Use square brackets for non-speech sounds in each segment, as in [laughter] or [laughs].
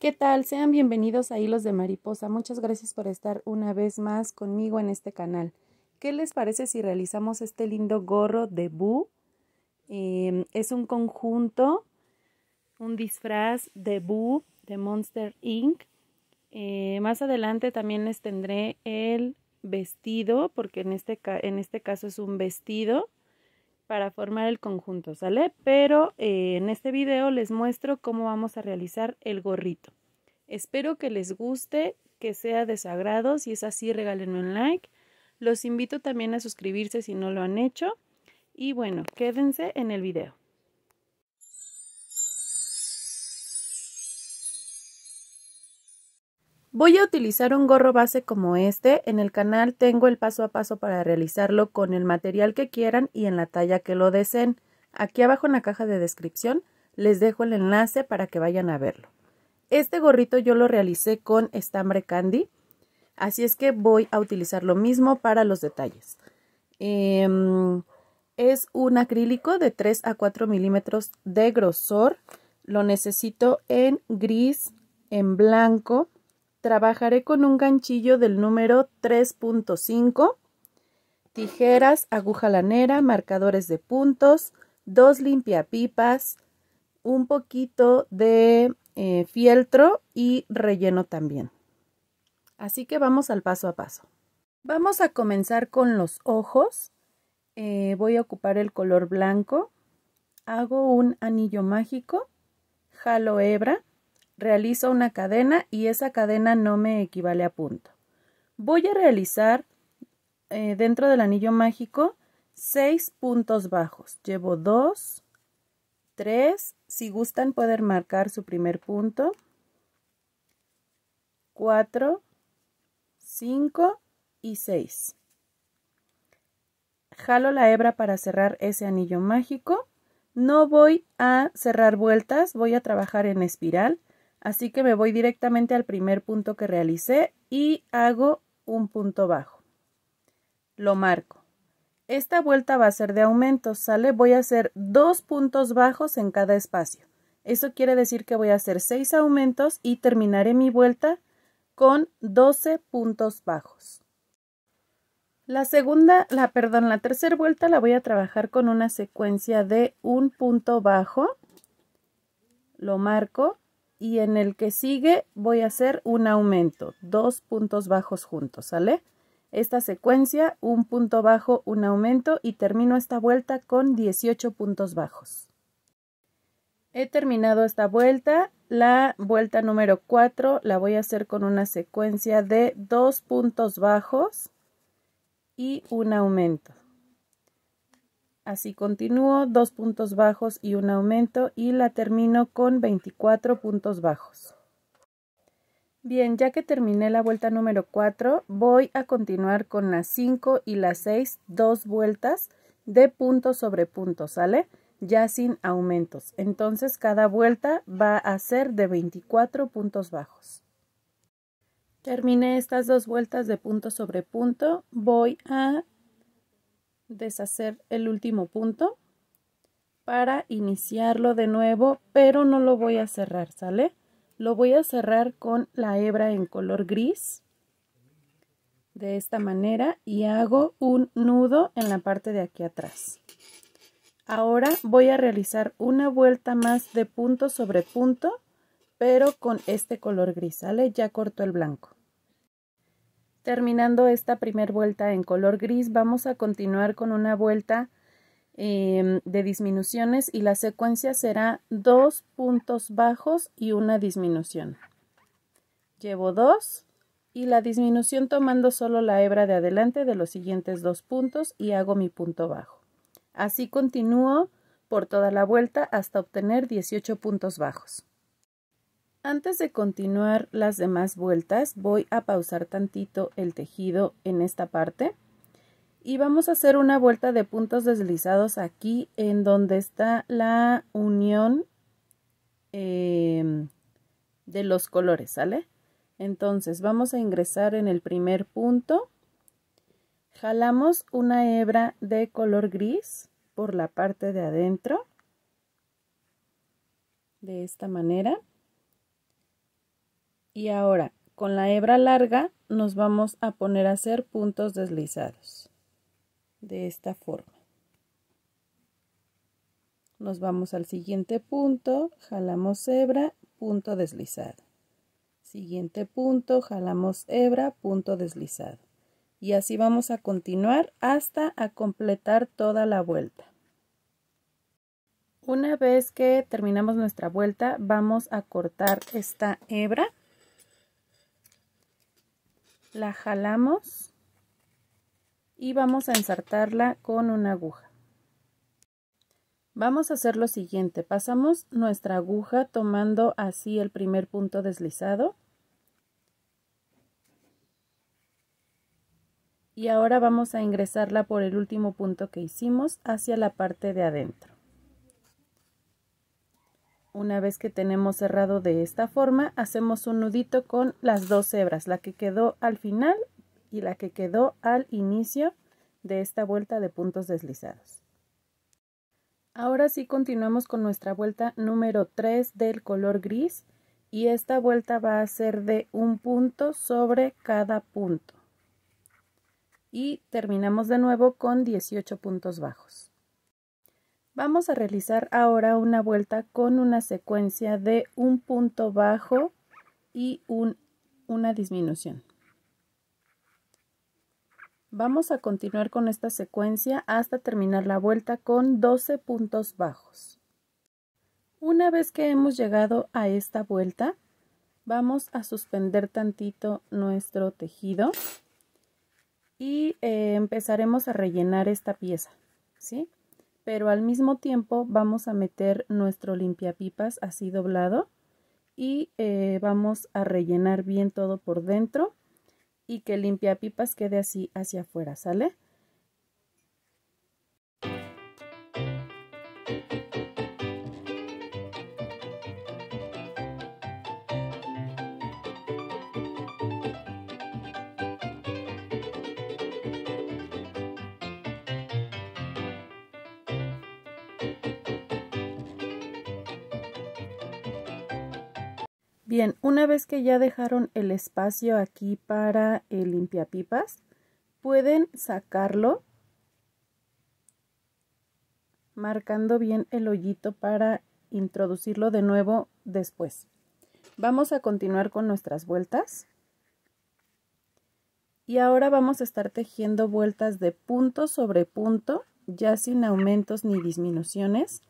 ¿Qué tal? Sean bienvenidos a Hilos de Mariposa. Muchas gracias por estar una vez más conmigo en este canal. ¿Qué les parece si realizamos este lindo gorro de Boo? Em, es un conjunto, un disfraz de Boo de Monster Inc. Eh, más adelante también les tendré el vestido, porque en este, en este caso es un vestido para formar el conjunto, ¿sale? Pero eh, en este video les muestro cómo vamos a realizar el gorrito. Espero que les guste, que sea de su agrado, si es así regálenme un like. Los invito también a suscribirse si no lo han hecho. Y bueno, quédense en el video. Voy a utilizar un gorro base como este. En el canal tengo el paso a paso para realizarlo con el material que quieran y en la talla que lo deseen. Aquí abajo en la caja de descripción les dejo el enlace para que vayan a verlo. Este gorrito yo lo realicé con estambre candy, así es que voy a utilizar lo mismo para los detalles. Em, es un acrílico de 3 a 4 milímetros de grosor. Lo necesito en gris, en blanco, trabajaré con un ganchillo del número 3.5, tijeras, aguja lanera, marcadores de puntos, dos limpiapipas, un poquito de eh, fieltro y relleno también. Así que vamos al paso a paso. Vamos a comenzar con los ojos. Eh, voy a ocupar el color blanco. Hago un anillo mágico, jalo hebra realizo una cadena y esa cadena no me equivale a punto. Voy a realizar eh, dentro del anillo mágico seis puntos bajos. Llevo 2, tres, si gustan pueden marcar su primer punto, 4, 5 y 6. Jalo la hebra para cerrar ese anillo mágico. No voy a cerrar vueltas, voy a trabajar en espiral. Así que me voy directamente al primer punto que realicé y hago un punto bajo. Lo marco. Esta vuelta va a ser de aumentos, ¿sale? Voy a hacer dos puntos bajos en cada espacio. Eso quiere decir que voy a hacer seis aumentos y terminaré mi vuelta con 12 puntos bajos. La segunda, la perdón, la tercera vuelta la voy a trabajar con una secuencia de un punto bajo. Lo marco y en el que sigue voy a hacer un aumento, dos puntos bajos juntos, ¿sale? Esta secuencia, un punto bajo, un aumento y termino esta vuelta con 18 puntos bajos. He terminado esta vuelta, la vuelta número 4 la voy a hacer con una secuencia de dos puntos bajos y un aumento. Así continúo, dos puntos bajos y un aumento y la termino con 24 puntos bajos. Bien, ya que terminé la vuelta número 4, voy a continuar con las 5 y las 6, dos vueltas de punto sobre punto, ¿sale? Ya sin aumentos. Entonces cada vuelta va a ser de 24 puntos bajos. Terminé estas dos vueltas de punto sobre punto, voy a deshacer el último punto para iniciarlo de nuevo, pero no lo voy a cerrar, ¿sale? Lo voy a cerrar con la hebra en color gris de esta manera y hago un nudo en la parte de aquí atrás. Ahora voy a realizar una vuelta más de punto sobre punto, pero con este color gris, ¿sale? Ya corto el blanco. Terminando esta primera vuelta en color gris, vamos a continuar con una vuelta em, de disminuciones y la secuencia será dos puntos bajos y una disminución. Llevo dos y la disminución tomando solo la hebra de adelante de los siguientes dos puntos y hago mi punto bajo. Así continúo por toda la vuelta hasta obtener 18 puntos bajos. Antes de continuar las demás vueltas, voy a pausar tantito el tejido en esta parte y vamos a hacer una vuelta de puntos deslizados aquí en donde está la unión em, de los colores, ¿sale? Entonces vamos a ingresar en el primer punto, jalamos una hebra de color gris por la parte de adentro, de esta manera y ahora, con la hebra larga, nos vamos a poner a hacer puntos deslizados. De esta forma. Nos vamos al siguiente punto, jalamos hebra, punto deslizado. Siguiente punto, jalamos hebra, punto deslizado. Y así vamos a continuar hasta a completar toda la vuelta. Una vez que terminamos nuestra vuelta, vamos a cortar esta hebra la jalamos y vamos a ensartarla con una aguja. Vamos a hacer lo siguiente, pasamos nuestra aguja tomando así el primer punto deslizado y ahora vamos a ingresarla por el último punto que hicimos hacia la parte de adentro. Una vez que tenemos cerrado de esta forma, hacemos un nudito con las dos hebras, la que quedó al final y la que quedó al inicio de esta vuelta de puntos deslizados. Ahora sí continuamos con nuestra vuelta número 3 del color gris y esta vuelta va a ser de un punto sobre cada punto. Y terminamos de nuevo con 18 puntos bajos. Vamos a realizar ahora una vuelta con una secuencia de un punto bajo y un, una disminución. Vamos a continuar con esta secuencia hasta terminar la vuelta con 12 puntos bajos. Una vez que hemos llegado a esta vuelta, vamos a suspender tantito nuestro tejido y eh, empezaremos a rellenar esta pieza, ¿sí? pero al mismo tiempo vamos a meter nuestro limpiapipas así doblado y eh, vamos a rellenar bien todo por dentro y que el limpiapipas quede así hacia afuera, ¿sale? Bien, una vez que ya dejaron el espacio aquí para el limpiapipas, pueden sacarlo marcando bien el hoyito para introducirlo de nuevo después. Vamos a continuar con nuestras vueltas. Y ahora vamos a estar tejiendo vueltas de punto sobre punto, ya sin aumentos ni disminuciones,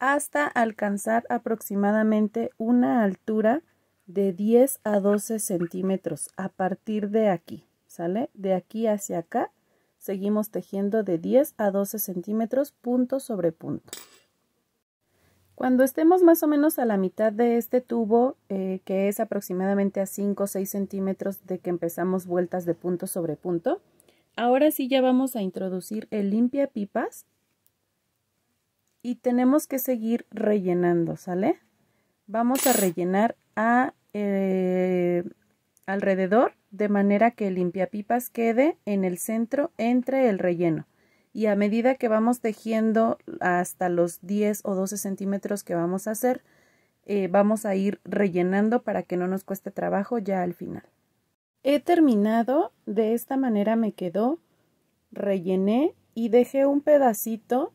hasta alcanzar aproximadamente una altura de 10 a 12 centímetros a partir de aquí, ¿sale? De aquí hacia acá seguimos tejiendo de 10 a 12 centímetros punto sobre punto. Cuando estemos más o menos a la mitad de este tubo, eh, que es aproximadamente a 5 o 6 centímetros de que empezamos vueltas de punto sobre punto, ahora sí ya vamos a introducir el limpia pipas y tenemos que seguir rellenando, ¿sale? Vamos a rellenar a eh, alrededor de manera que el limpiapipas quede en el centro entre el relleno y a medida que vamos tejiendo hasta los 10 o 12 centímetros que vamos a hacer eh, vamos a ir rellenando para que no nos cueste trabajo ya al final he terminado de esta manera me quedó rellené y dejé un pedacito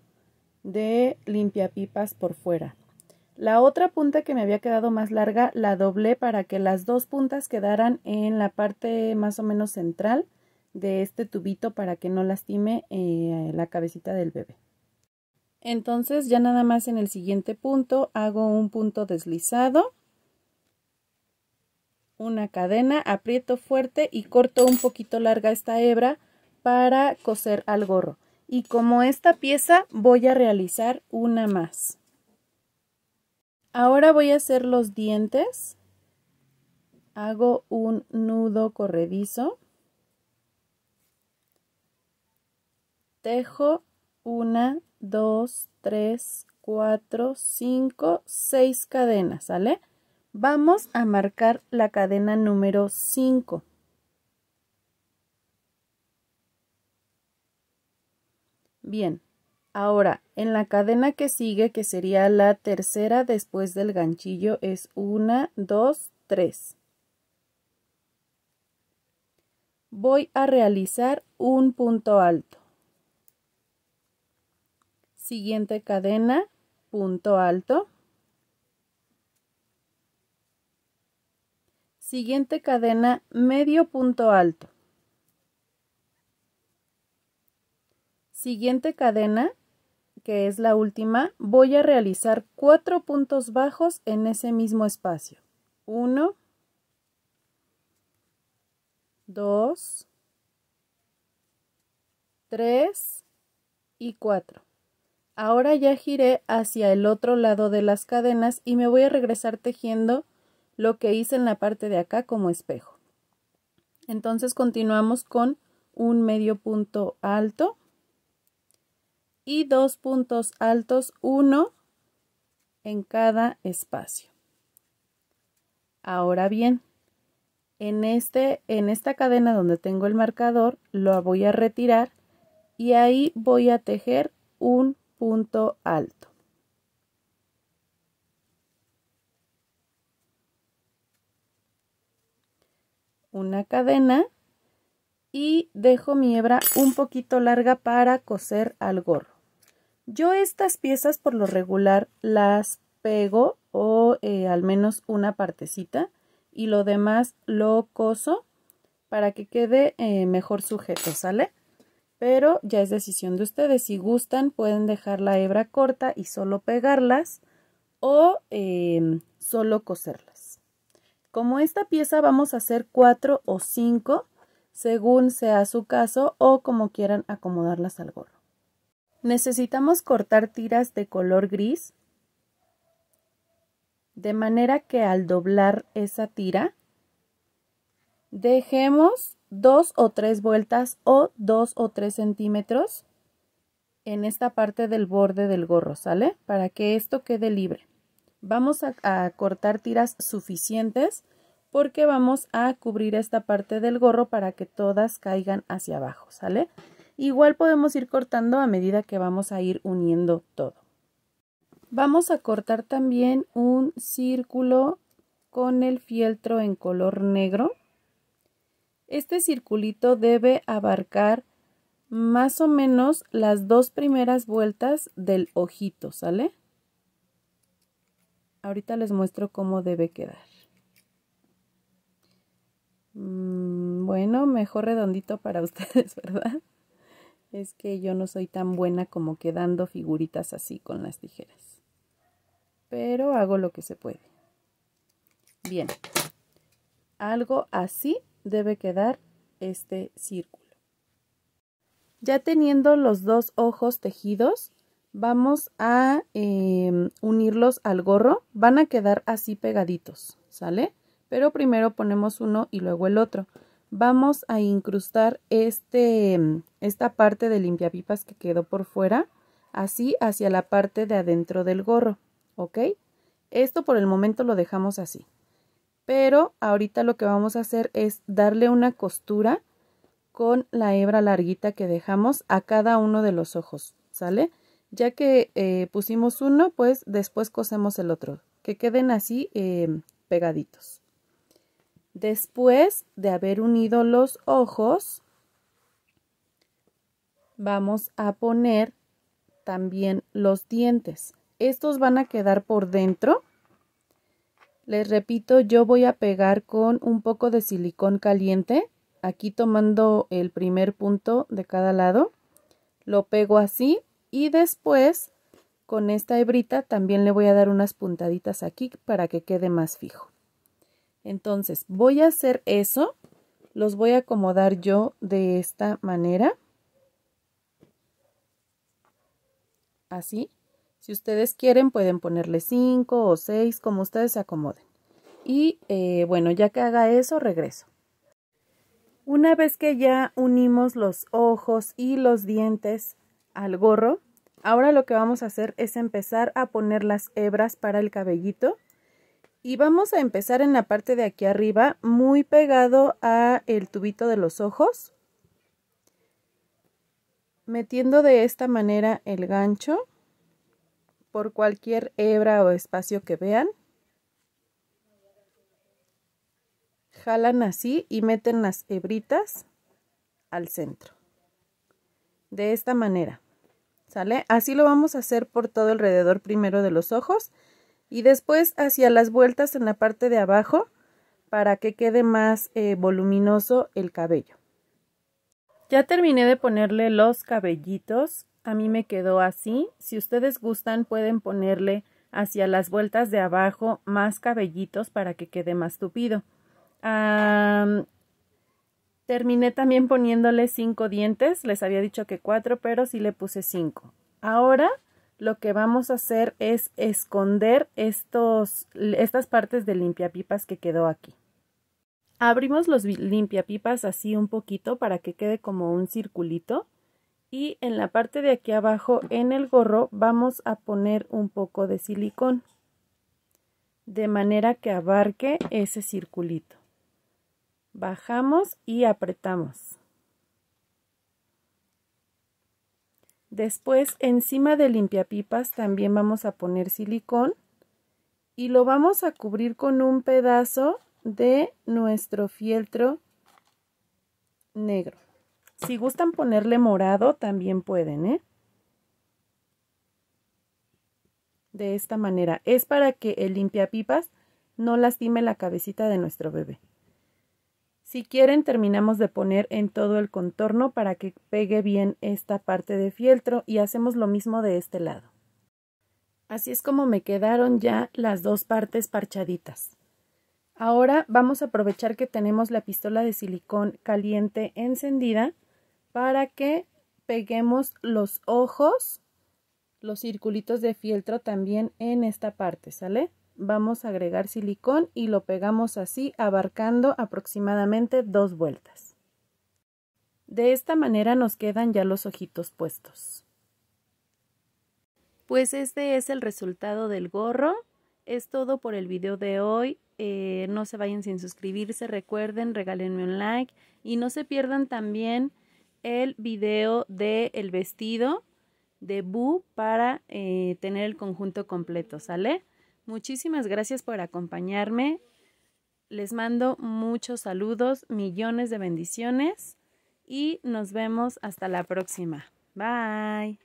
de limpiapipas por fuera. La otra punta que me había quedado más larga la doblé para que las dos puntas quedaran en la parte más o menos central de este tubito para que no lastime eh, la cabecita del bebé. Entonces ya nada más en el siguiente punto hago un punto deslizado, una cadena, aprieto fuerte y corto un poquito larga esta hebra para coser al gorro y como esta pieza voy a realizar una más. Ahora voy a hacer los dientes. Hago un nudo corredizo. Tejo una, dos, tres, cuatro, cinco, seis cadenas, ¿sale? Vamos a marcar la cadena número 5. Bien, ahora, en la cadena que sigue, que sería la tercera después del ganchillo, es 1, 2, 3. Voy a realizar un punto alto. Siguiente cadena, punto alto. Siguiente cadena, medio punto alto. siguiente cadena, que es la última, voy a realizar cuatro puntos bajos en ese mismo espacio. 1, 2, 3 y 4. Ahora ya giré hacia el otro lado de las cadenas y me voy a regresar tejiendo lo que hice en la parte de acá como espejo. Entonces continuamos con un medio punto alto y dos puntos altos, uno en cada espacio. Ahora bien, en, este, en esta cadena donde tengo el marcador lo voy a retirar y ahí voy a tejer un punto alto. Una cadena y dejo mi hebra un poquito larga para coser al gorro. Yo estas piezas por lo regular las pego o eh, al menos una partecita y lo demás lo coso para que quede eh, mejor sujeto, ¿sale? Pero ya es decisión de ustedes. Si gustan pueden dejar la hebra corta y solo pegarlas o em, solo coserlas. Como esta pieza vamos a hacer cuatro o cinco según sea su caso o como quieran acomodarlas al gorro. Necesitamos cortar tiras de color gris de manera que al doblar esa tira dejemos dos o tres vueltas o dos o tres centímetros en esta parte del borde del gorro, ¿sale? Para que esto quede libre. Vamos a, cortar tiras suficientes porque vamos a cubrir esta parte del gorro para que todas caigan hacia abajo, ¿sale? Igual podemos ir cortando a medida que vamos a ir uniendo todo. Vamos a cortar también un círculo con el fieltro en color negro. Este circulito debe abarcar más o menos las dos primeras vueltas del ojito, ¿sale? Ahorita les muestro cómo debe quedar. Mm, bueno, mejor redondito para [laughs] ustedes, ¿verdad? es que yo no soy tan buena como quedando figuritas así con las tijeras. Pero hago lo que se puede. Bien, algo así debe quedar este círculo. Ya teniendo los dos ojos tejidos, vamos a em, unirlos al gorro. Van a quedar así pegaditos, ¿sale? Pero primero ponemos uno y luego el otro vamos a incrustar este, esta parte de limpiapipas que quedó por fuera, así hacia la parte de adentro del gorro, ¿ok? Esto por el momento lo dejamos así. Pero ahorita lo que vamos a hacer es darle una costura con la hebra larguita que dejamos a cada uno de los ojos, ¿sale? Ya que eh, pusimos uno, pues después cosemos el otro, que queden así eh, pegaditos. Después de haber unido los ojos, vamos a poner también los dientes. Estos van a quedar por dentro. Les repito, yo voy a pegar con un poco de silicón caliente, aquí tomando el primer punto de cada lado. Lo pego así y después con esta hebrita también le voy a dar unas puntaditas aquí para que quede más fijo. Entonces, voy a hacer eso. Los voy a acomodar yo de esta manera. Así. Si ustedes quieren, pueden ponerle 5 o 6, como ustedes se acomoden. Y eh, bueno, ya que haga eso, regreso. Una vez que ya unimos los ojos y los dientes al gorro, ahora lo que vamos a hacer es empezar a poner las hebras para el cabellito y vamos a empezar en la parte de aquí arriba muy pegado a el tubito de los ojos metiendo de esta manera el gancho por cualquier hebra o espacio que vean jalan así y meten las hebritas al centro de esta manera sale así lo vamos a hacer por todo alrededor primero de los ojos y después hacia las vueltas en la parte de abajo para que quede más eh, voluminoso el cabello. Ya terminé de ponerle los cabellitos, a mí me quedó así, si ustedes gustan pueden ponerle hacia las vueltas de abajo más cabellitos para que quede más tupido. terminé también poniéndole cinco dientes, les había dicho que cuatro, pero sí le puse cinco. Ahora lo que vamos a hacer es esconder estas partes de limpiapipas que quedó aquí. Abrimos los limpiapipas así un poquito para que quede como un circulito y en la parte de aquí abajo en el gorro vamos a poner un poco de silicón de manera que abarque ese circulito. Bajamos y apretamos. Después, encima del limpiapipas también vamos a poner silicón y lo vamos a cubrir con un pedazo de nuestro fieltro negro. Si gustan ponerle morado, también pueden, ¿eh? De esta manera. Es para que el limpiapipas no lastime la cabecita de nuestro bebé. Si quieren terminamos de poner en todo el contorno para que pegue bien esta parte de fieltro y hacemos lo mismo de este lado. Así es como me quedaron ya las dos partes parchaditas. Ahora vamos a aprovechar que tenemos la pistola de silicón caliente encendida para que peguemos los ojos, los circulitos de fieltro también en esta parte, ¿sale? vamos a agregar silicón y lo pegamos así abarcando aproximadamente dos vueltas. De esta manera nos quedan ya los ojitos puestos. Pues este es el resultado del gorro. Es todo por el video de hoy. Eh, no se vayan sin suscribirse, recuerden, regálenme un like y no se pierdan también el video del el vestido de Boo para eh, tener el conjunto completo, ¿sale? Muchísimas gracias por acompañarme. Les mando muchos saludos, millones de bendiciones y nos vemos hasta la próxima. Bye.